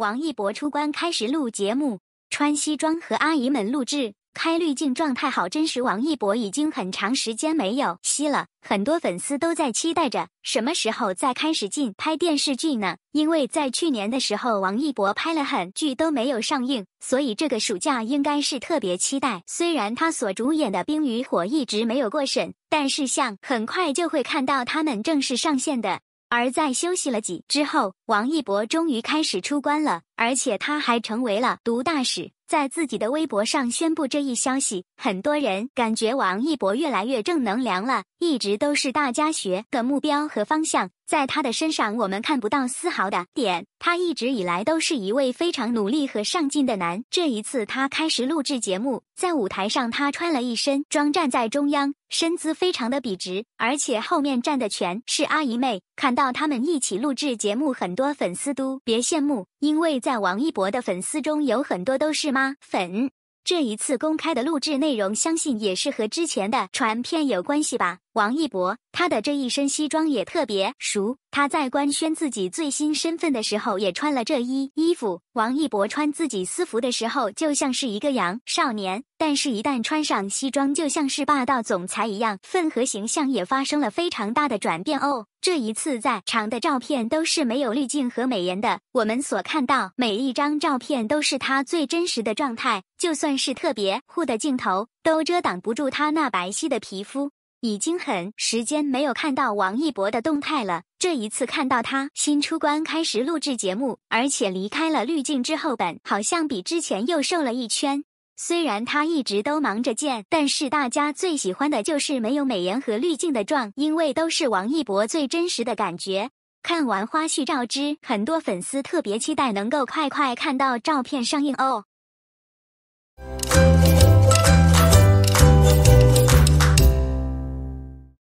王一博出关开始录节目，穿西装和阿姨们录制，开滤镜状态好真实。王一博已经很长时间没有吸了，很多粉丝都在期待着什么时候再开始进拍电视剧呢？因为在去年的时候，王一博拍了很剧都没有上映，所以这个暑假应该是特别期待。虽然他所主演的《冰与火》一直没有过审，但是像很快就会看到他们正式上线的。而在休息了几之后，王一博终于开始出关了，而且他还成为了毒大使，在自己的微博上宣布这一消息。很多人感觉王一博越来越正能量了，一直都是大家学的目标和方向。在他的身上，我们看不到丝毫的点。他一直以来都是一位非常努力和上进的男。这一次，他开始录制节目，在舞台上，他穿了一身装，站在中央，身姿非常的笔直，而且后面站的全是阿姨妹。看到他们一起录制节目，很多粉丝都别羡慕，因为在王一博的粉丝中有很多都是妈粉。这一次公开的录制内容，相信也是和之前的传片有关系吧。王一博，他的这一身西装也特别熟。他在官宣自己最新身份的时候，也穿了这一衣服。王一博穿自己私服的时候，就像是一个羊少年，但是一旦穿上西装，就像是霸道总裁一样，份和形象也发生了非常大的转变哦。这一次在场的照片都是没有滤镜和美颜的，我们所看到每一张照片都是他最真实的状态。就算是特别护的镜头，都遮挡不住他那白皙的皮肤。已经很时间没有看到王一博的动态了，这一次看到他新出关开始录制节目，而且离开了滤镜之后，本好像比之前又瘦了一圈。虽然他一直都忙着见，但是大家最喜欢的就是没有美颜和滤镜的壮，因为都是王一博最真实的感觉。看完花絮照之很多粉丝特别期待能够快快看到照片上映哦。